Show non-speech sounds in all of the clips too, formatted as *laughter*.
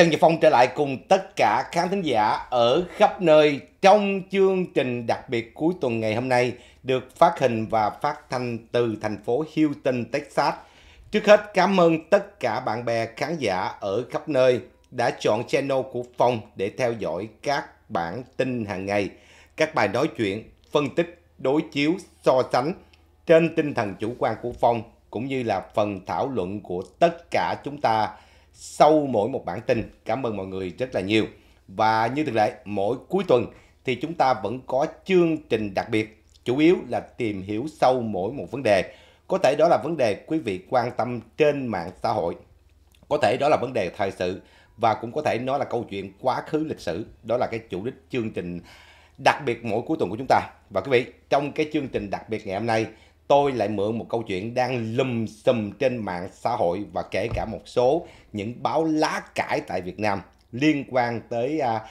Trần Nhật Phong trở lại cùng tất cả khán thính giả ở khắp nơi trong chương trình đặc biệt cuối tuần ngày hôm nay được phát hình và phát thanh từ thành phố Houston, Texas. Trước hết cảm ơn tất cả bạn bè khán giả ở khắp nơi đã chọn channel của Phong để theo dõi các bản tin hàng ngày, các bài nói chuyện, phân tích, đối chiếu, so sánh trên tinh thần chủ quan của Phong cũng như là phần thảo luận của tất cả chúng ta sau mỗi một bản tin. Cảm ơn mọi người rất là nhiều. Và như thường lệ, mỗi cuối tuần thì chúng ta vẫn có chương trình đặc biệt, chủ yếu là tìm hiểu sâu mỗi một vấn đề. Có thể đó là vấn đề quý vị quan tâm trên mạng xã hội, có thể đó là vấn đề thời sự và cũng có thể nói là câu chuyện quá khứ lịch sử. Đó là cái chủ đích chương trình đặc biệt mỗi cuối tuần của chúng ta. Và quý vị, trong cái chương trình đặc biệt ngày hôm nay tôi lại mượn một câu chuyện đang lùm xùm trên mạng xã hội và kể cả một số những báo lá cải tại Việt Nam liên quan tới à,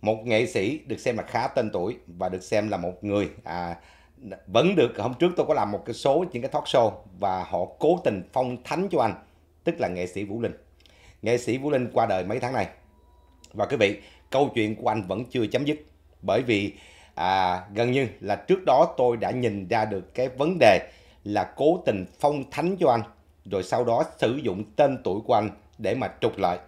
một nghệ sĩ được xem là khá tên tuổi và được xem là một người à, vẫn được hôm trước tôi có làm một cái số những cái talk show và họ cố tình phong thánh cho anh tức là nghệ sĩ Vũ Linh nghệ sĩ Vũ Linh qua đời mấy tháng này và quý vị câu chuyện của anh vẫn chưa chấm dứt bởi vì à, gần như là trước đó tôi đã nhìn ra được cái vấn đề là cố tình phong thánh cho anh rồi sau đó sử dụng tên tuổi của anh để mà trục lợi.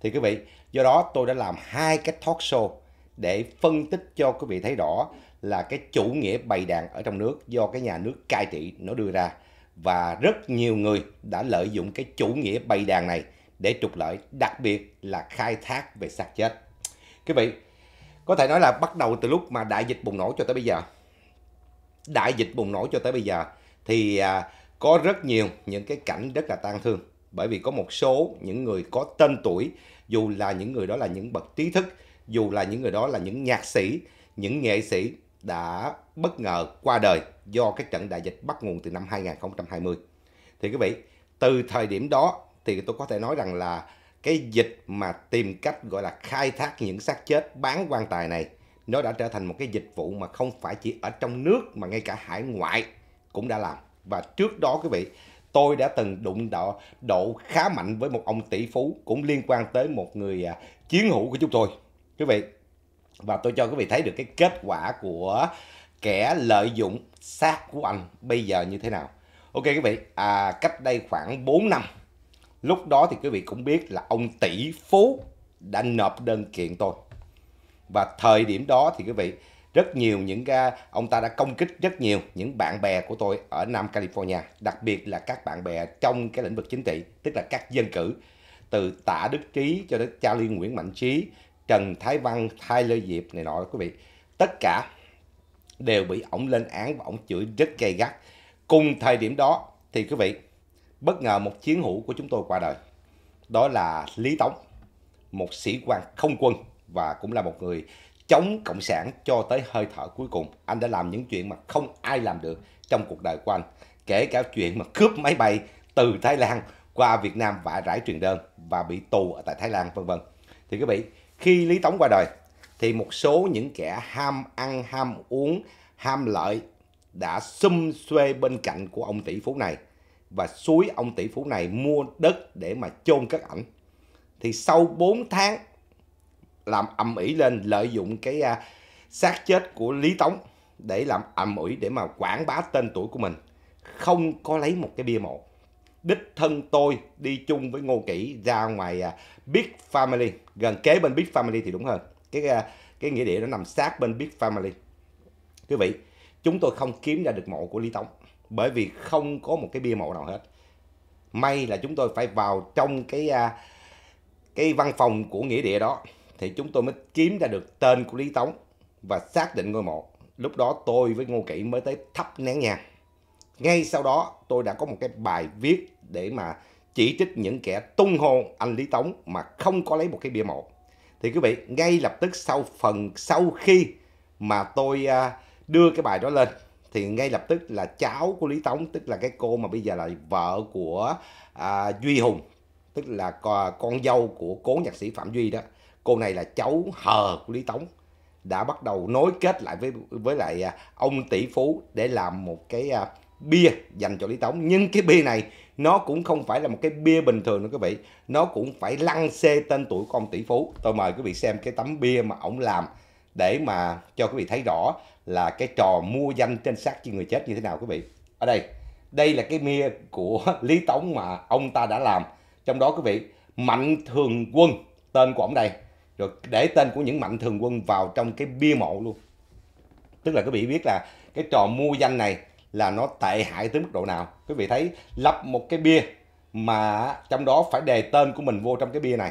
Thì quý vị, do đó tôi đã làm hai cái talk show để phân tích cho quý vị thấy rõ là cái chủ nghĩa bày đàn ở trong nước do cái nhà nước cai trị nó đưa ra và rất nhiều người đã lợi dụng cái chủ nghĩa bày đàn này để trục lợi, đặc biệt là khai thác về xác chết. Quý vị, có thể nói là bắt đầu từ lúc mà đại dịch bùng nổ cho tới bây giờ đại dịch bùng nổ cho tới bây giờ thì à, có rất nhiều những cái cảnh rất là tang thương bởi vì có một số những người có tên tuổi dù là những người đó là những bậc trí thức dù là những người đó là những nhạc sĩ những nghệ sĩ đã bất ngờ qua đời do cái trận đại dịch bắt nguồn từ năm 2020 thì quý vị từ thời điểm đó thì tôi có thể nói rằng là cái dịch mà tìm cách gọi là khai thác những xác chết bán quan tài này nó đã trở thành một cái dịch vụ mà không phải chỉ ở trong nước mà ngay cả hải ngoại cũng đã làm và trước đó quý vị tôi đã từng đụng độ, độ khá mạnh với một ông tỷ phú cũng liên quan tới một người à, chiến hữu của chúng tôi quý vị và tôi cho quý vị thấy được cái kết quả của kẻ lợi dụng xác của anh bây giờ như thế nào ok quý vị à, cách đây khoảng 4 năm Lúc đó thì quý vị cũng biết là ông tỷ phú đã nộp đơn kiện tôi. Và thời điểm đó thì quý vị rất nhiều những cái ông ta đã công kích rất nhiều những bạn bè của tôi ở Nam California, đặc biệt là các bạn bè trong cái lĩnh vực chính trị, tức là các dân cử từ Tạ Đức Trí cho đến Charlie Nguyễn Mạnh Trí, Trần Thái Văn, Thái Lê Diệp này nọ quý vị. Tất cả đều bị ổng lên án và ổng chửi rất gay gắt. Cùng thời điểm đó thì quý vị bất ngờ một chiến hữu của chúng tôi qua đời. Đó là Lý Tống, một sĩ quan không quân và cũng là một người chống cộng sản cho tới hơi thở cuối cùng. Anh đã làm những chuyện mà không ai làm được trong cuộc đời của anh, kể cả chuyện mà cướp máy bay từ Thái Lan qua Việt Nam và rải truyền đơn và bị tù ở tại Thái Lan vân vân. Thì quý vị, khi Lý Tống qua đời thì một số những kẻ ham ăn, ham uống, ham lợi đã xum xuê bên cạnh của ông tỷ phú này và suối ông tỷ phú này mua đất để mà chôn cất ảnh. Thì sau 4 tháng làm ầm ĩ lên lợi dụng cái uh, xác chết của Lý Tống để làm ầm ĩ để mà quảng bá tên tuổi của mình, không có lấy một cái bia mộ. Đích thân tôi đi chung với Ngô Kỷ ra ngoài uh, Big Family, gần kế bên Big Family thì đúng hơn. Cái uh, cái nghĩa địa nó nằm sát bên Big Family. Quý vị, chúng tôi không kiếm ra được mộ của Lý Tống bởi vì không có một cái bia mộ nào hết may là chúng tôi phải vào trong cái à, cái văn phòng của nghĩa địa đó thì chúng tôi mới kiếm ra được tên của lý tống và xác định ngôi mộ lúc đó tôi với ngô kỷ mới tới thắp nén nhang ngay sau đó tôi đã có một cái bài viết để mà chỉ trích những kẻ tung hô anh lý tống mà không có lấy một cái bia mộ thì quý vị ngay lập tức sau phần sau khi mà tôi à, đưa cái bài đó lên thì ngay lập tức là cháu của Lý Tống tức là cái cô mà bây giờ là vợ của à, Duy Hùng tức là con, con dâu của cố nhạc sĩ Phạm Duy đó cô này là cháu hờ của Lý Tống đã bắt đầu nối kết lại với với lại à, ông tỷ phú để làm một cái à, bia dành cho Lý Tống nhưng cái bia này nó cũng không phải là một cái bia bình thường nữa quý vị nó cũng phải lăng xê tên tuổi của ông tỷ phú tôi mời quý vị xem cái tấm bia mà ông làm để mà cho quý vị thấy rõ là cái trò mua danh trên xác trên người chết như thế nào quý vị ở đây đây là cái mia của *laughs* Lý Tống mà ông ta đã làm trong đó quý vị mạnh thường quân tên của ông đây rồi để tên của những mạnh thường quân vào trong cái bia mộ luôn tức là quý vị biết là cái trò mua danh này là nó tệ hại tới mức độ nào quý vị thấy lắp một cái bia mà trong đó phải đề tên của mình vô trong cái bia này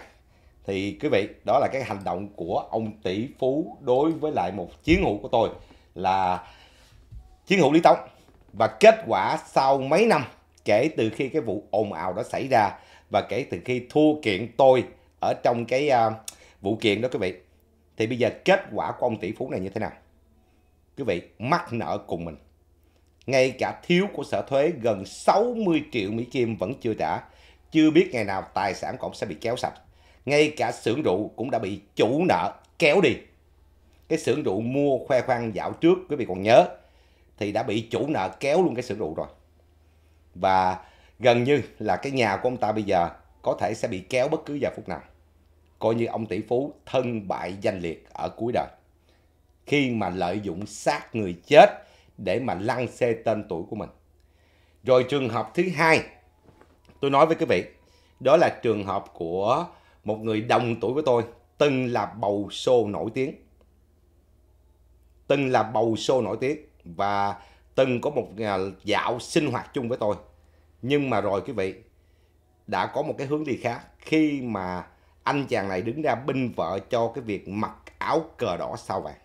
thì quý vị đó là cái hành động của ông tỷ phú đối với lại một chiến hữu của tôi là chiến hữu Lý Tống và kết quả sau mấy năm kể từ khi cái vụ ồn ào đó xảy ra và kể từ khi thua kiện tôi ở trong cái uh, vụ kiện đó quý vị thì bây giờ kết quả của ông tỷ phú này như thế nào quý vị mắc nợ cùng mình ngay cả thiếu của sở thuế gần 60 triệu Mỹ Kim vẫn chưa trả chưa biết ngày nào tài sản của ông sẽ bị kéo sạch ngay cả xưởng rượu cũng đã bị chủ nợ kéo đi cái xưởng rượu mua khoe khoang dạo trước quý vị còn nhớ thì đã bị chủ nợ kéo luôn cái xưởng rượu rồi và gần như là cái nhà của ông ta bây giờ có thể sẽ bị kéo bất cứ giờ phút nào coi như ông tỷ phú thân bại danh liệt ở cuối đời khi mà lợi dụng sát người chết để mà lăng xê tên tuổi của mình rồi trường hợp thứ hai tôi nói với quý vị đó là trường hợp của một người đồng tuổi của tôi từng là bầu xô nổi tiếng từng là bầu xô nổi tiếng và từng có một à, dạo sinh hoạt chung với tôi nhưng mà rồi quý vị đã có một cái hướng đi khác khi mà anh chàng này đứng ra binh vợ cho cái việc mặc áo cờ đỏ sao vàng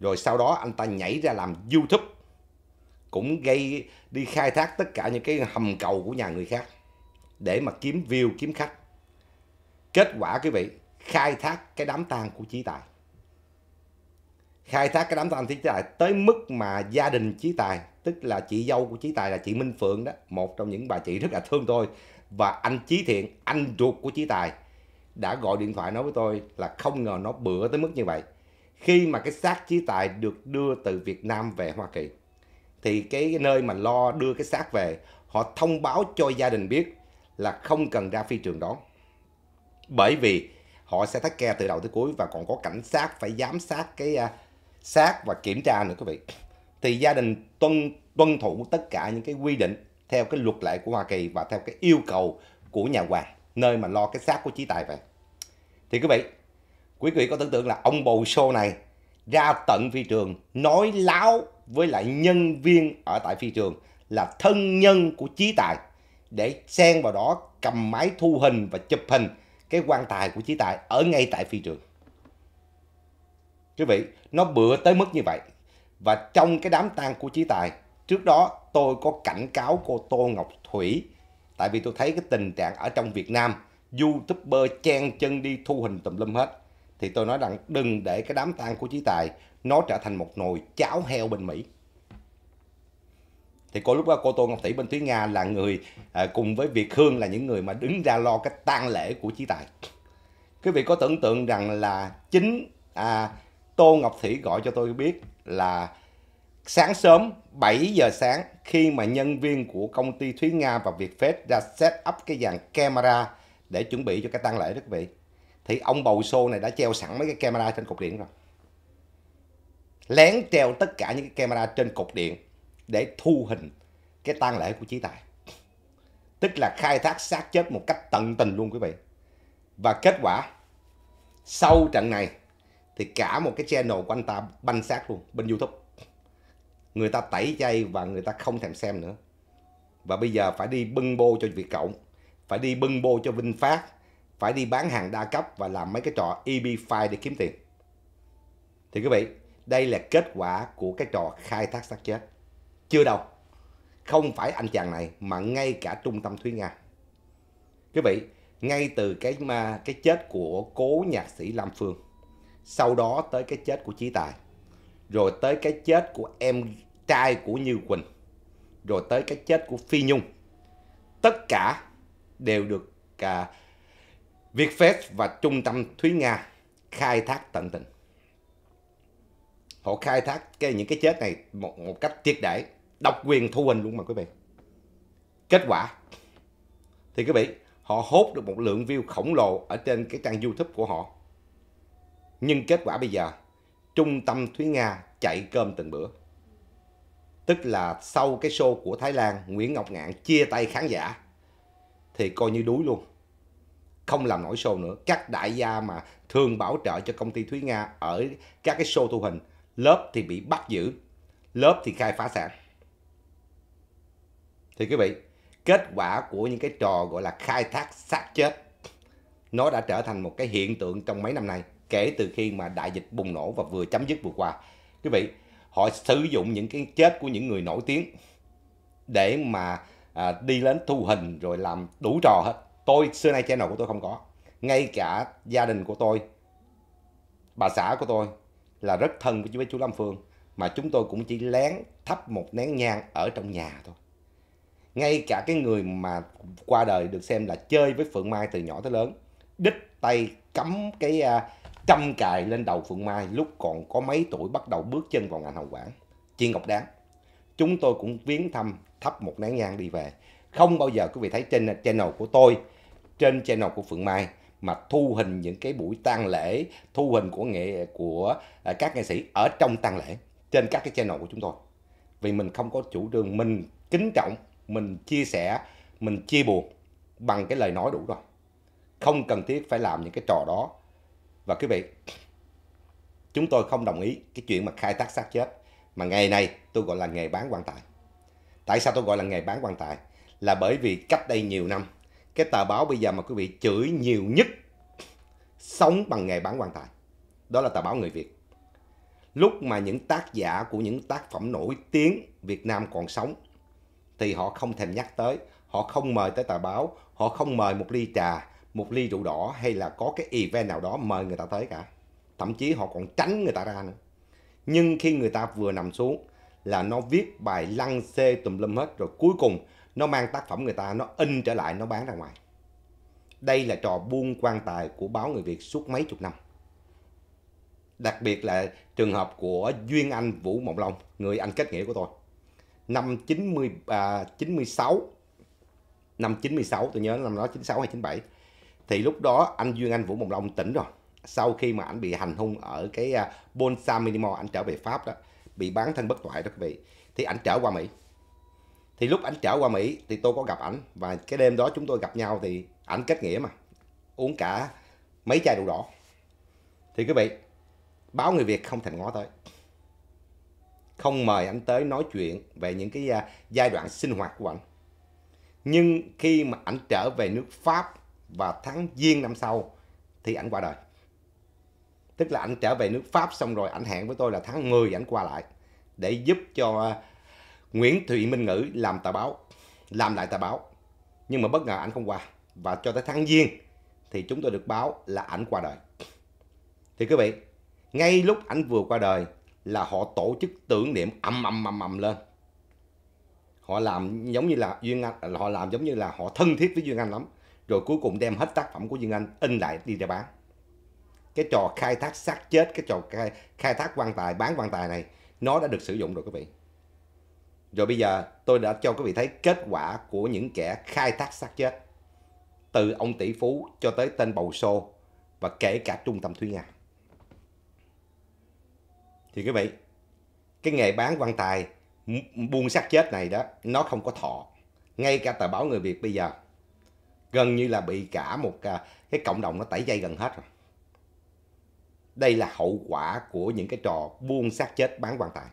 rồi sau đó anh ta nhảy ra làm youtube cũng gây đi khai thác tất cả những cái hầm cầu của nhà người khác để mà kiếm view, kiếm khách. Kết quả quý vị, khai thác cái đám tang của Chí Tài. Khai thác cái đám tang của Chí Tài tới mức mà gia đình Chí Tài, tức là chị dâu của Chí Tài là chị Minh Phượng đó, một trong những bà chị rất là thương tôi. Và anh Chí Thiện, anh ruột của Chí Tài, đã gọi điện thoại nói với tôi là không ngờ nó bữa tới mức như vậy. Khi mà cái xác Chí Tài được đưa từ Việt Nam về Hoa Kỳ, thì cái nơi mà lo đưa cái xác về, họ thông báo cho gia đình biết là không cần ra phi trường đó, Bởi vì họ sẽ thắt ke từ đầu tới cuối và còn có cảnh sát phải giám sát cái à, xác và kiểm tra nữa quý vị. Thì gia đình tuân tuân thủ tất cả những cái quy định theo cái luật lệ của Hoa Kỳ và theo cái yêu cầu của nhà hoàng nơi mà lo cái xác của trí tài vậy. Thì quý vị, quý vị có tưởng tượng là ông bầu show này ra tận phi trường nói láo với lại nhân viên ở tại phi trường là thân nhân của trí tài để xen vào đó cầm máy thu hình và chụp hình cái quan tài của Chí Tài ở ngay tại phi trường. Quý vị, nó bựa tới mức như vậy. Và trong cái đám tang của Chí Tài, trước đó tôi có cảnh cáo cô Tô Ngọc Thủy tại vì tôi thấy cái tình trạng ở trong Việt Nam YouTuber chen chân đi thu hình tùm lum hết thì tôi nói rằng đừng để cái đám tang của Chí Tài nó trở thành một nồi cháo heo bên Mỹ thì cô lúc đó cô tô ngọc tỷ bên thúy nga là người à, cùng với việt hương là những người mà đứng ra lo cái tang lễ của chí tài quý vị có tưởng tượng rằng là chính à, tô ngọc thủy gọi cho tôi biết là sáng sớm 7 giờ sáng khi mà nhân viên của công ty Thúy Nga và việt Vietfast ra set up cái dàn camera để chuẩn bị cho cái tang lễ đó quý vị thì ông bầu xô này đã treo sẵn mấy cái camera trên cột điện rồi lén treo tất cả những cái camera trên cột điện để thu hình cái tang lễ của Chí Tài. Tức là khai thác xác chết một cách tận tình luôn quý vị. Và kết quả sau trận này thì cả một cái channel của anh ta banh xác luôn bên YouTube. Người ta tẩy chay và người ta không thèm xem nữa. Và bây giờ phải đi bưng bô cho Việt Cộng, phải đi bưng bô cho vinh phát, phải đi bán hàng đa cấp và làm mấy cái trò EB5 để kiếm tiền. Thì quý vị, đây là kết quả của cái trò khai thác xác chết chưa đâu không phải anh chàng này mà ngay cả trung tâm thúy nga quý vị ngay từ cái mà cái chết của cố nhạc sĩ lam phương sau đó tới cái chết của chí tài rồi tới cái chết của em trai của như quỳnh rồi tới cái chết của phi nhung tất cả đều được cả à, vietfest và trung tâm thúy nga khai thác tận tình họ khai thác cái, những cái chết này một, một cách triệt để độc quyền thu hình luôn mà quý vị kết quả thì quý vị họ hốt được một lượng view khổng lồ ở trên cái trang youtube của họ nhưng kết quả bây giờ trung tâm thúy nga chạy cơm từng bữa tức là sau cái show của thái lan nguyễn ngọc ngạn chia tay khán giả thì coi như đuối luôn không làm nổi show nữa các đại gia mà thường bảo trợ cho công ty thúy nga ở các cái show thu hình lớp thì bị bắt giữ lớp thì khai phá sản thì quý vị kết quả của những cái trò gọi là khai thác xác chết nó đã trở thành một cái hiện tượng trong mấy năm nay kể từ khi mà đại dịch bùng nổ và vừa chấm dứt vừa qua quý vị họ sử dụng những cái chết của những người nổi tiếng để mà à, đi đến thu hình rồi làm đủ trò hết tôi xưa nay channel của tôi không có ngay cả gia đình của tôi bà xã của tôi là rất thân với chú Lâm Phương mà chúng tôi cũng chỉ lén thắp một nén nhang ở trong nhà thôi ngay cả cái người mà qua đời được xem là chơi với phượng mai từ nhỏ tới lớn đích tay cắm cái uh, trăm cài lên đầu phượng mai lúc còn có mấy tuổi bắt đầu bước chân vào ngành hậu quản chị ngọc đáng chúng tôi cũng viếng thăm thắp một nén nhang đi về không bao giờ quý vị thấy trên à, channel của tôi trên channel của phượng mai mà thu hình những cái buổi tang lễ thu hình của nghệ của à, các nghệ sĩ ở trong tang lễ trên các cái channel của chúng tôi vì mình không có chủ trương mình kính trọng mình chia sẻ mình chia buồn bằng cái lời nói đủ rồi không cần thiết phải làm những cái trò đó và quý vị chúng tôi không đồng ý cái chuyện mà khai thác xác chết mà ngày này tôi gọi là nghề bán quan tài tại sao tôi gọi là nghề bán quan tài là bởi vì cách đây nhiều năm cái tờ báo bây giờ mà quý vị chửi nhiều nhất sống bằng nghề bán quan tài đó là tờ báo người việt lúc mà những tác giả của những tác phẩm nổi tiếng việt nam còn sống thì họ không thèm nhắc tới, họ không mời tới tờ báo, họ không mời một ly trà, một ly rượu đỏ hay là có cái event nào đó mời người ta tới cả. Thậm chí họ còn tránh người ta ra nữa. Nhưng khi người ta vừa nằm xuống là nó viết bài lăng xê tùm lum hết rồi cuối cùng nó mang tác phẩm người ta nó in trở lại nó bán ra ngoài. Đây là trò buôn quan tài của báo người Việt suốt mấy chục năm. Đặc biệt là trường hợp của Duyên Anh Vũ Mộng Long, người anh kết nghĩa của tôi năm 90 à, 96 năm 96 tôi nhớ năm đó 96 hay 97 thì lúc đó anh Duyên Anh Vũ Mộng Long tỉnh rồi sau khi mà anh bị hành hung ở cái uh, à, Bonsa Minimal anh trở về Pháp đó bị bán thân bất toại đó quý vị thì anh trở qua Mỹ thì lúc anh trở qua Mỹ thì tôi có gặp ảnh và cái đêm đó chúng tôi gặp nhau thì ảnh kết nghĩa mà uống cả mấy chai rượu đỏ thì quý vị báo người Việt không thành ngó tới không mời anh tới nói chuyện về những cái à, giai đoạn sinh hoạt của anh. Nhưng khi mà anh trở về nước Pháp vào tháng Giêng năm sau thì anh qua đời. Tức là anh trở về nước Pháp xong rồi anh hẹn với tôi là tháng 10 anh qua lại để giúp cho à, Nguyễn Thụy Minh Ngữ làm tờ báo, làm lại tờ báo. Nhưng mà bất ngờ anh không qua và cho tới tháng Giêng thì chúng tôi được báo là ảnh qua đời. Thì quý vị, ngay lúc ảnh vừa qua đời là họ tổ chức tưởng niệm âm âm âm âm lên họ làm giống như là duyên anh họ làm giống như là họ thân thiết với duyên anh lắm rồi cuối cùng đem hết tác phẩm của duyên anh in lại đi ra bán cái trò khai thác xác chết cái trò khai, khai thác quan tài bán quan tài này nó đã được sử dụng rồi quý vị rồi bây giờ tôi đã cho quý vị thấy kết quả của những kẻ khai thác xác chết từ ông tỷ phú cho tới tên bầu xô và kể cả trung tâm thúy nga thì quý vị cái nghề bán quan tài buôn xác chết này đó nó không có thọ ngay cả tờ báo người việt bây giờ gần như là bị cả một à, cái cộng đồng nó tẩy chay gần hết rồi đây là hậu quả của những cái trò buôn xác chết bán quan tài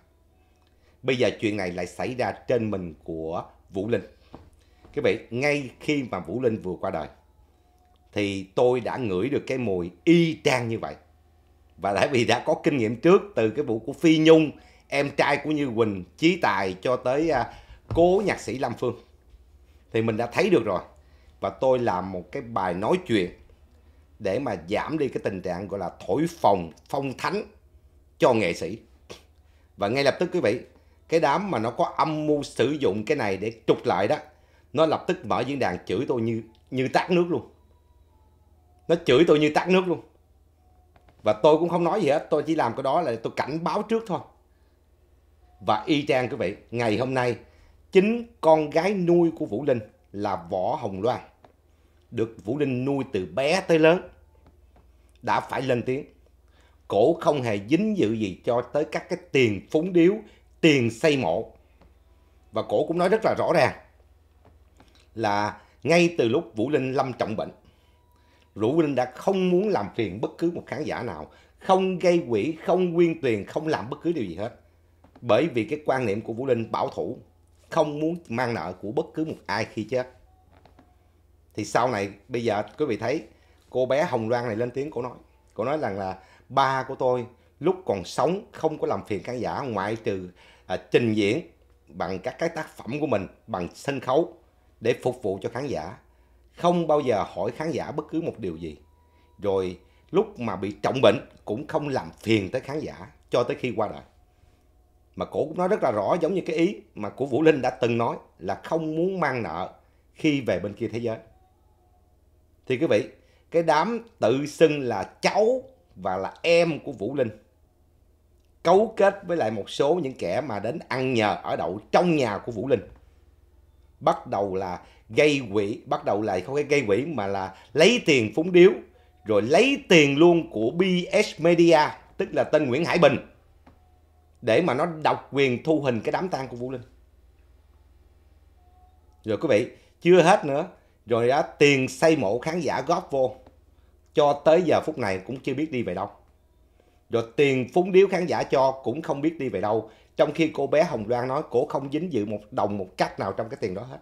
bây giờ chuyện này lại xảy ra trên mình của vũ linh quý vị ngay khi mà vũ linh vừa qua đời thì tôi đã ngửi được cái mùi y chang như vậy và tại vì đã có kinh nghiệm trước từ cái vụ của Phi Nhung em trai của Như Quỳnh Chí Tài cho tới uh, cố nhạc sĩ lâm Phương thì mình đã thấy được rồi và tôi làm một cái bài nói chuyện để mà giảm đi cái tình trạng gọi là thổi phòng phong thánh cho nghệ sĩ và ngay lập tức quý vị cái đám mà nó có âm mưu sử dụng cái này để trục lại đó nó lập tức mở diễn đàn chửi tôi như như tát nước luôn nó chửi tôi như tát nước luôn và tôi cũng không nói gì hết tôi chỉ làm cái đó là tôi cảnh báo trước thôi và y chang quý vị ngày hôm nay chính con gái nuôi của Vũ Linh là Võ Hồng Loan được Vũ Linh nuôi từ bé tới lớn đã phải lên tiếng cổ không hề dính dự gì cho tới các cái tiền phúng điếu tiền xây mộ và cổ cũng nói rất là rõ ràng là ngay từ lúc Vũ Linh lâm trọng bệnh Vũ Linh đã không muốn làm phiền bất cứ một khán giả nào, không gây quỹ, không quyên tiền, không làm bất cứ điều gì hết. Bởi vì cái quan niệm của Vũ Linh bảo thủ, không muốn mang nợ của bất cứ một ai khi chết. Thì sau này, bây giờ quý vị thấy, cô bé Hồng Loan này lên tiếng cô nói. Cô nói rằng là ba của tôi lúc còn sống không có làm phiền khán giả ngoại trừ à, trình diễn bằng các cái tác phẩm của mình, bằng sân khấu để phục vụ cho khán giả không bao giờ hỏi khán giả bất cứ một điều gì rồi lúc mà bị trọng bệnh cũng không làm phiền tới khán giả cho tới khi qua đời mà cổ cũng nói rất là rõ giống như cái ý mà của Vũ Linh đã từng nói là không muốn mang nợ khi về bên kia thế giới. Thì quý vị, cái đám tự xưng là cháu và là em của Vũ Linh cấu kết với lại một số những kẻ mà đến ăn nhờ ở đậu trong nhà của Vũ Linh. Bắt đầu là gây quỹ bắt đầu lại không phải gây quỹ mà là lấy tiền phúng điếu rồi lấy tiền luôn của BS Media tức là tên Nguyễn Hải Bình để mà nó độc quyền thu hình cái đám tang của Vũ Linh rồi quý vị chưa hết nữa rồi đó tiền xây mộ khán giả góp vô cho tới giờ phút này cũng chưa biết đi về đâu rồi tiền phúng điếu khán giả cho cũng không biết đi về đâu trong khi cô bé Hồng Loan nói cổ không dính dự một đồng một cách nào trong cái tiền đó hết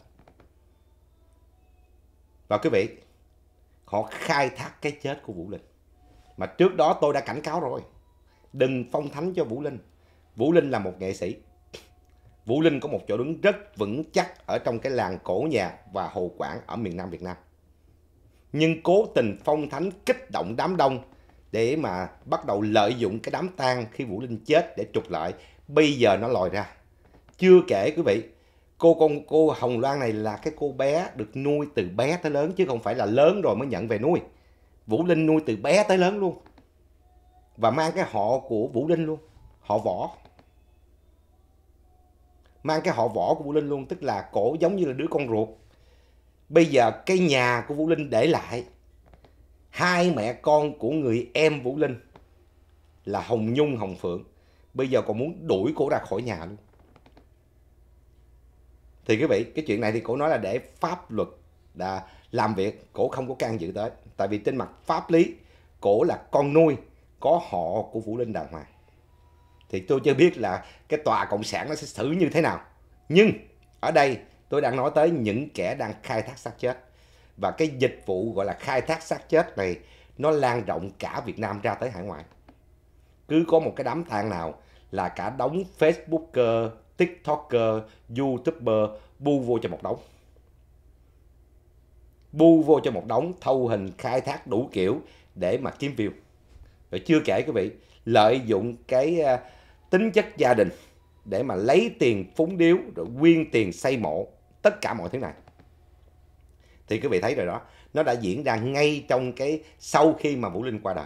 và quý vị, họ khai thác cái chết của Vũ Linh. Mà trước đó tôi đã cảnh cáo rồi. Đừng phong thánh cho Vũ Linh. Vũ Linh là một nghệ sĩ. Vũ Linh có một chỗ đứng rất vững chắc ở trong cái làng cổ nhạc và hồ quảng ở miền Nam Việt Nam. Nhưng cố tình phong thánh kích động đám đông để mà bắt đầu lợi dụng cái đám tang khi Vũ Linh chết để trục lợi. Bây giờ nó lòi ra. Chưa kể quý vị, cô con cô Hồng Loan này là cái cô bé được nuôi từ bé tới lớn chứ không phải là lớn rồi mới nhận về nuôi. Vũ Linh nuôi từ bé tới lớn luôn. Và mang cái họ của Vũ Linh luôn, họ Võ. Mang cái họ Võ của Vũ Linh luôn, tức là cổ giống như là đứa con ruột. Bây giờ cái nhà của Vũ Linh để lại hai mẹ con của người em Vũ Linh là Hồng Nhung, Hồng Phượng. Bây giờ còn muốn đuổi cổ ra khỏi nhà luôn thì quý vị cái chuyện này thì cổ nói là để pháp luật là làm việc cổ không có can dự tới tại vì trên mặt pháp lý cổ là con nuôi có họ của vũ linh đàng hoàng thì tôi chưa biết là cái tòa cộng sản nó sẽ xử như thế nào nhưng ở đây tôi đang nói tới những kẻ đang khai thác xác chết và cái dịch vụ gọi là khai thác xác chết này nó lan rộng cả Việt Nam ra tới hải ngoại cứ có một cái đám tang nào là cả đống Facebooker tiktoker youtuber bu vô cho một đống bu vô cho một đống thâu hình khai thác đủ kiểu để mà kiếm view rồi chưa kể quý vị lợi dụng cái à, tính chất gia đình để mà lấy tiền phúng điếu rồi quyên tiền xây mộ tất cả mọi thứ này thì quý vị thấy rồi đó nó đã diễn ra ngay trong cái sau khi mà Vũ Linh qua đời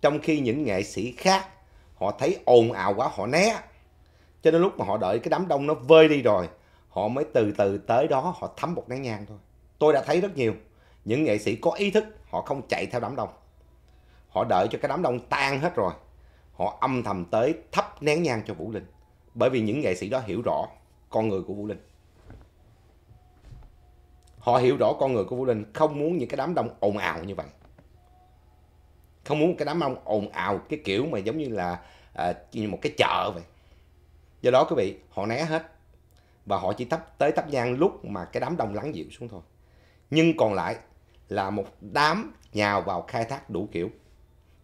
trong khi những nghệ sĩ khác họ thấy ồn ào quá họ né cho đến lúc mà họ đợi cái đám đông nó vơi đi rồi họ mới từ từ tới đó họ thắm một nén nhang thôi tôi đã thấy rất nhiều những nghệ sĩ có ý thức họ không chạy theo đám đông họ đợi cho cái đám đông tan hết rồi họ âm thầm tới thắp nén nhang cho vũ linh bởi vì những nghệ sĩ đó hiểu rõ con người của vũ linh họ hiểu rõ con người của vũ linh không muốn những cái đám đông ồn ào như vậy không muốn cái đám đông ồn ào cái kiểu mà giống như là à, như một cái chợ vậy do đó quý vị họ né hết và họ chỉ tấp tới tấp nhang lúc mà cái đám đông lắng dịu xuống thôi nhưng còn lại là một đám nhào vào khai thác đủ kiểu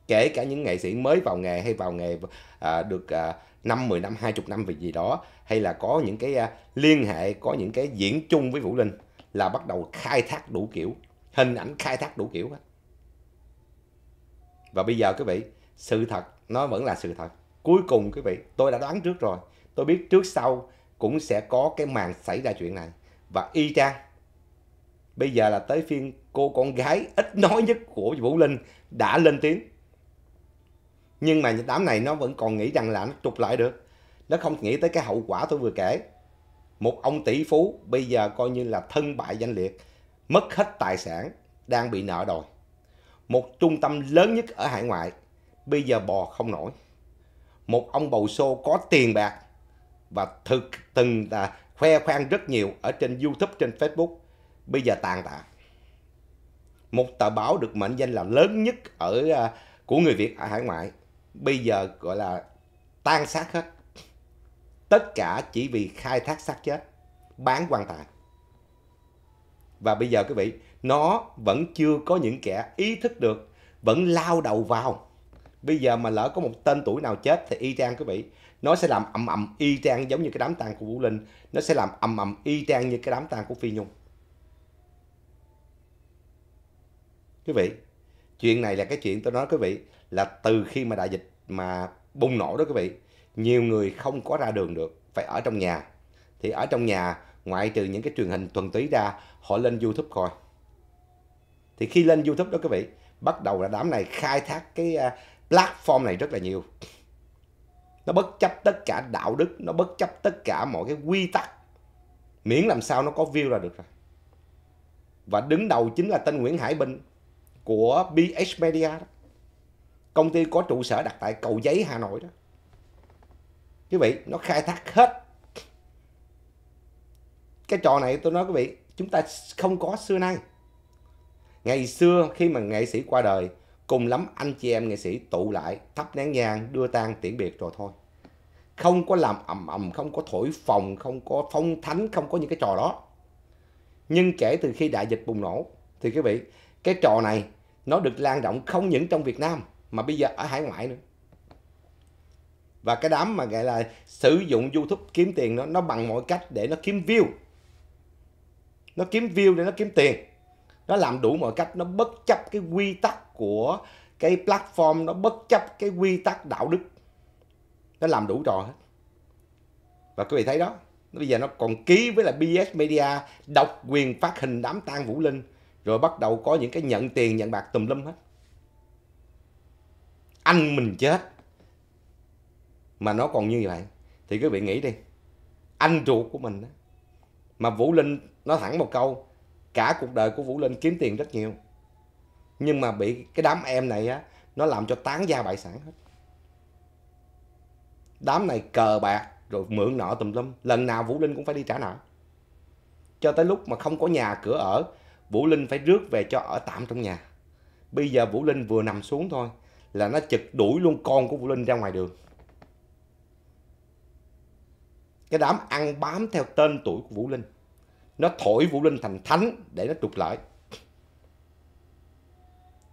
kể cả những nghệ sĩ mới vào nghề hay vào nghề à, được à, 5, 10 năm, 20 năm vì gì đó hay là có những cái à, liên hệ, có những cái diễn chung với Vũ Linh là bắt đầu khai thác đủ kiểu, hình ảnh khai thác đủ kiểu Và bây giờ quý vị, sự thật nó vẫn là sự thật. Cuối cùng quý vị, tôi đã đoán trước rồi tôi biết trước sau cũng sẽ có cái màn xảy ra chuyện này và y chang bây giờ là tới phiên cô con gái ít nói nhất của Vũ Linh đã lên tiếng nhưng mà đám này nó vẫn còn nghĩ rằng là nó trục lại được nó không nghĩ tới cái hậu quả tôi vừa kể một ông tỷ phú bây giờ coi như là thân bại danh liệt mất hết tài sản đang bị nợ đòi một trung tâm lớn nhất ở hải ngoại bây giờ bò không nổi một ông bầu xô có tiền bạc và thực từng là khoe khoang rất nhiều ở trên YouTube, trên Facebook. Bây giờ tàn tạ. Một tờ báo được mệnh danh là lớn nhất ở à, của người Việt ở hải ngoại. Bây giờ gọi là tan xác hết. Tất cả chỉ vì khai thác xác chết, bán quan tài. Và bây giờ quý vị, nó vẫn chưa có những kẻ ý thức được, vẫn lao đầu vào. Bây giờ mà lỡ có một tên tuổi nào chết thì y chang quý vị, nó sẽ làm ầm ầm y chang giống như cái đám tang của Vũ Linh nó sẽ làm ầm ầm y chang như cái đám tang của Phi Nhung quý vị chuyện này là cái chuyện tôi nói quý vị là từ khi mà đại dịch mà bùng nổ đó quý vị nhiều người không có ra đường được phải ở trong nhà thì ở trong nhà ngoại trừ những cái truyền hình tuần túy ra họ lên youtube coi thì khi lên youtube đó quý vị bắt đầu là đám này khai thác cái à, platform này rất là nhiều nó bất chấp tất cả đạo đức nó bất chấp tất cả mọi cái quy tắc miễn làm sao nó có view là được rồi và đứng đầu chính là tên Nguyễn Hải Bình của BH Media đó. công ty có trụ sở đặt tại cầu giấy Hà Nội đó quý vị nó khai thác hết cái trò này tôi nói quý vị chúng ta không có xưa nay ngày xưa khi mà nghệ sĩ qua đời cùng lắm anh chị em nghệ sĩ tụ lại thắp nén nhang đưa tang tiễn biệt rồi thôi không có làm ầm ầm không có thổi phòng không có phong thánh không có những cái trò đó nhưng kể từ khi đại dịch bùng nổ thì quý vị cái trò này nó được lan rộng không những trong Việt Nam mà bây giờ ở hải ngoại nữa và cái đám mà gọi là sử dụng YouTube kiếm tiền nó nó bằng mọi cách để nó kiếm view nó kiếm view để nó kiếm tiền nó làm đủ mọi cách nó bất chấp cái quy tắc của cái platform nó bất chấp cái quy tắc đạo đức nó làm đủ trò hết và quý vị thấy đó bây giờ nó còn ký với là BS Media độc quyền phát hình đám tang Vũ Linh rồi bắt đầu có những cái nhận tiền nhận bạc tùm lum hết anh mình chết mà nó còn như vậy thì quý vị nghĩ đi anh ruột của mình đó. mà Vũ Linh nó thẳng một câu cả cuộc đời của Vũ Linh kiếm tiền rất nhiều nhưng mà bị cái đám em này á nó làm cho tán gia bại sản hết đám này cờ bạc rồi mượn nợ tùm lum lần nào Vũ Linh cũng phải đi trả nợ cho tới lúc mà không có nhà cửa ở Vũ Linh phải rước về cho ở tạm trong nhà bây giờ Vũ Linh vừa nằm xuống thôi là nó chực đuổi luôn con của Vũ Linh ra ngoài đường cái đám ăn bám theo tên tuổi của Vũ Linh nó thổi Vũ Linh thành thánh để nó trục lợi.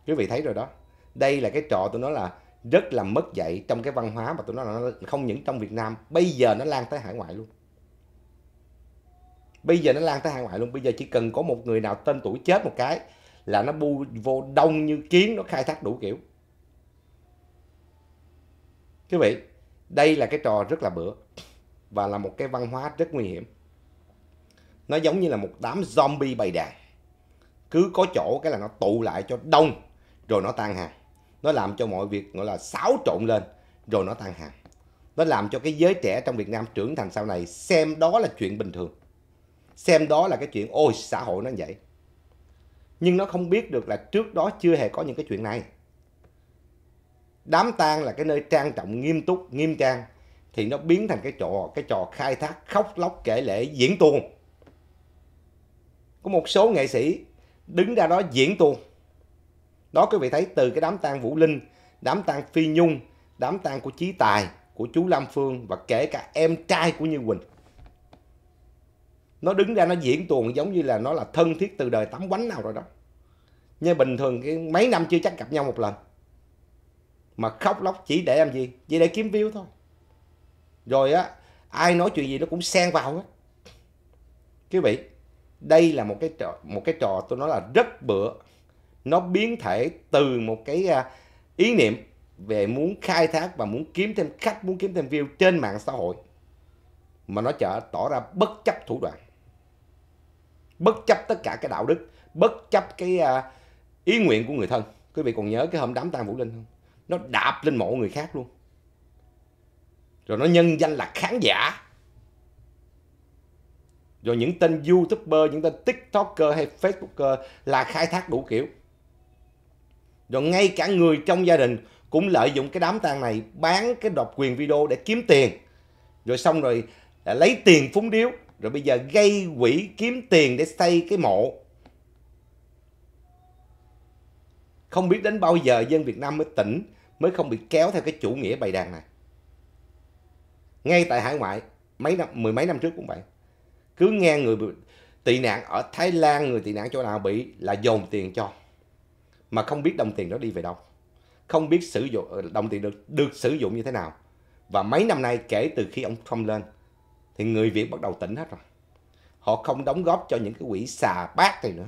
Quý vị thấy rồi đó. Đây là cái trò tôi nói là rất là mất dạy trong cái văn hóa mà tôi nói là nó không những trong Việt Nam, bây giờ nó lan tới hải ngoại luôn. Bây giờ nó lan tới hải ngoại luôn, bây giờ chỉ cần có một người nào tên tuổi chết một cái là nó bu vô đông như kiến nó khai thác đủ kiểu. Quý vị, đây là cái trò rất là bựa và là một cái văn hóa rất nguy hiểm nó giống như là một đám zombie bầy đàn cứ có chỗ cái là nó tụ lại cho đông rồi nó tan hàng nó làm cho mọi việc gọi là xáo trộn lên rồi nó tan hàng nó làm cho cái giới trẻ trong Việt Nam trưởng thành sau này xem đó là chuyện bình thường xem đó là cái chuyện ôi xã hội nó vậy nhưng nó không biết được là trước đó chưa hề có những cái chuyện này đám tang là cái nơi trang trọng nghiêm túc nghiêm trang thì nó biến thành cái trò cái trò khai thác khóc lóc kể lễ diễn tuồng một số nghệ sĩ đứng ra đó diễn tuồng đó quý vị thấy từ cái đám tang vũ linh đám tang phi nhung đám tang của chí tài của chú lam phương và kể cả em trai của như quỳnh nó đứng ra nó diễn tuồng giống như là nó là thân thiết từ đời tắm quánh nào rồi đó nhưng bình thường cái mấy năm chưa chắc gặp nhau một lần mà khóc lóc chỉ để làm gì chỉ để kiếm view thôi rồi á ai nói chuyện gì nó cũng xen vào á quý vị đây là một cái trò một cái trò tôi nói là rất bựa nó biến thể từ một cái à, ý niệm về muốn khai thác và muốn kiếm thêm khách muốn kiếm thêm view trên mạng xã hội mà nó trở tỏ ra bất chấp thủ đoạn bất chấp tất cả cái đạo đức bất chấp cái à, ý nguyện của người thân quý vị còn nhớ cái hôm đám tang vũ linh không nó đạp lên mộ người khác luôn rồi nó nhân danh là khán giả rồi những tên youtuber những tên tiktoker hay facebooker là khai thác đủ kiểu rồi ngay cả người trong gia đình cũng lợi dụng cái đám tang này bán cái độc quyền video để kiếm tiền rồi xong rồi lấy tiền phúng điếu rồi bây giờ gây quỹ kiếm tiền để xây cái mộ không biết đến bao giờ dân Việt Nam mới tỉnh mới không bị kéo theo cái chủ nghĩa bày đàn này ngay tại hải ngoại mấy năm mười mấy năm trước cũng vậy cứ nghe người tị nạn ở Thái Lan người tị nạn chỗ nào bị là dồn tiền cho mà không biết đồng tiền đó đi về đâu không biết sử dụng đồng tiền được được sử dụng như thế nào và mấy năm nay kể từ khi ông Trump lên thì người Việt bắt đầu tỉnh hết rồi họ không đóng góp cho những cái quỹ xà bát này nữa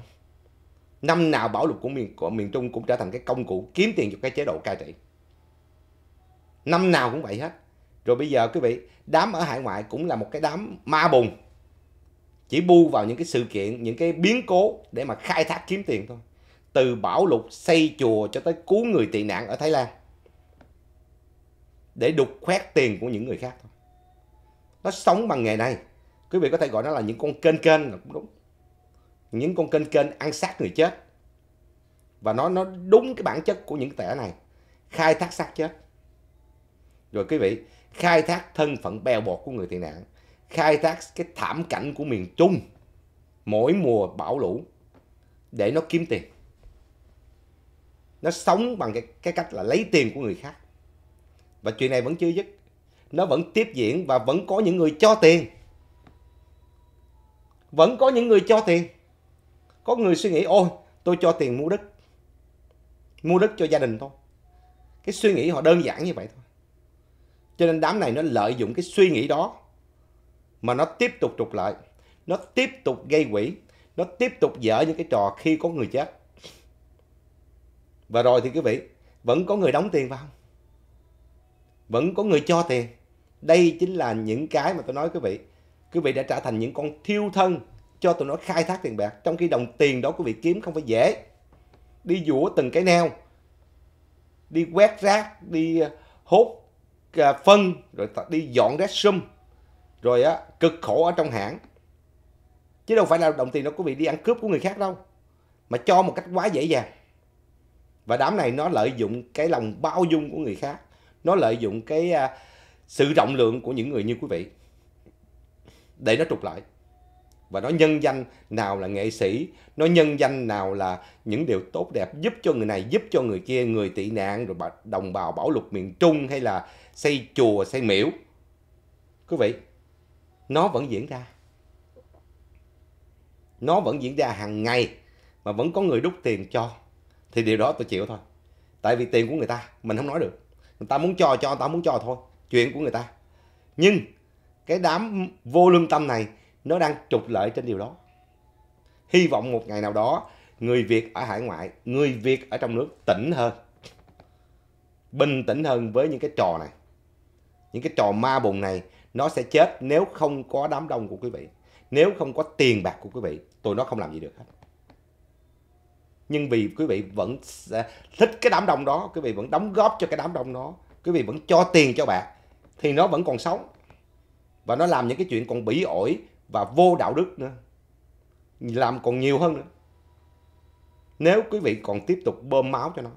năm nào bảo lực của miền của miền Trung cũng trở thành cái công cụ kiếm tiền cho cái chế độ cai trị năm nào cũng vậy hết rồi bây giờ quý vị đám ở hải ngoại cũng là một cái đám ma bùng chỉ bu vào những cái sự kiện những cái biến cố để mà khai thác kiếm tiền thôi từ bảo lục xây chùa cho tới cứu người tị nạn ở thái lan để đục khoét tiền của những người khác thôi nó sống bằng nghề này quý vị có thể gọi nó là những con kênh kênh là cũng đúng những con kênh kênh ăn xác người chết và nó nó đúng cái bản chất của những tẻ này khai thác xác chết rồi quý vị khai thác thân phận bèo bột của người tị nạn khai thác cái thảm cảnh của miền Trung mỗi mùa bão lũ để nó kiếm tiền. Nó sống bằng cái, cái cách là lấy tiền của người khác. Và chuyện này vẫn chưa dứt. Nó vẫn tiếp diễn và vẫn có những người cho tiền. Vẫn có những người cho tiền. Có người suy nghĩ ôi tôi cho tiền mua đất. Mua đất cho gia đình thôi. Cái suy nghĩ họ đơn giản như vậy thôi. Cho nên đám này nó lợi dụng cái suy nghĩ đó mà nó tiếp tục trục lại nó tiếp tục gây quỹ nó tiếp tục dở những cái trò khi có người chết và rồi thì quý vị vẫn có người đóng tiền vào vẫn có người cho tiền đây chính là những cái mà tôi nói quý vị quý vị đã trở thành những con thiêu thân cho tụi nó khai thác tiền bạc trong khi đồng tiền đó quý vị kiếm không phải dễ đi dũa từng cái neo đi quét rác đi ờ, hút ờ, phân rồi đi dọn rác sum rồi á cực khổ ở trong hãng chứ đâu phải là đồng tiền đó quý vị đi ăn cướp của người khác đâu mà cho một cách quá dễ dàng và đám này nó lợi dụng cái lòng bao dung của người khác nó lợi dụng cái à, sự rộng lượng của những người như quý vị để nó trục lợi và nó nhân danh nào là nghệ sĩ nó nhân danh nào là những điều tốt đẹp giúp cho người này giúp cho người kia người tị nạn rồi đồng bào bảo lục miền trung hay là xây chùa xây miễu quý vị nó vẫn diễn ra nó vẫn diễn ra hàng ngày mà vẫn có người đút tiền cho thì điều đó tôi chịu thôi tại vì tiền của người ta mình không nói được người ta muốn cho cho người ta muốn cho thôi chuyện của người ta nhưng cái đám vô lương tâm này nó đang trục lợi trên điều đó hy vọng một ngày nào đó người việt ở hải ngoại người việt ở trong nước tỉnh hơn bình tĩnh hơn với những cái trò này những cái trò ma bùng này nó sẽ chết nếu không có đám đông của quý vị nếu không có tiền bạc của quý vị tụi nó không làm gì được hết nhưng vì quý vị vẫn thích cái đám đông đó quý vị vẫn đóng góp cho cái đám đông đó quý vị vẫn cho tiền cho bạc thì nó vẫn còn sống và nó làm những cái chuyện còn bỉ ổi và vô đạo đức nữa làm còn nhiều hơn nữa nếu quý vị còn tiếp tục bơm máu cho nó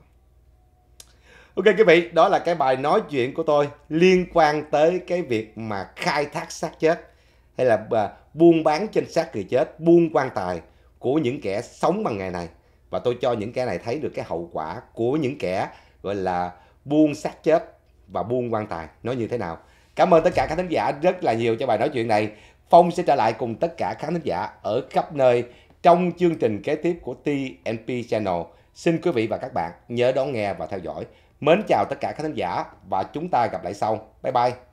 Ok quý vị, đó là cái bài nói chuyện của tôi liên quan tới cái việc mà khai thác xác chết hay là à, buôn bán trên xác người chết, buôn quan tài của những kẻ sống bằng nghề này. Và tôi cho những kẻ này thấy được cái hậu quả của những kẻ gọi là buôn xác chết và buôn quan tài nó như thế nào. Cảm ơn tất cả các thính giả rất là nhiều cho bài nói chuyện này. Phong sẽ trở lại cùng tất cả khán thính giả ở khắp nơi trong chương trình kế tiếp của TNP Channel. Xin quý vị và các bạn nhớ đón nghe và theo dõi. Mến chào tất cả các khán giả và chúng ta gặp lại sau. Bye bye.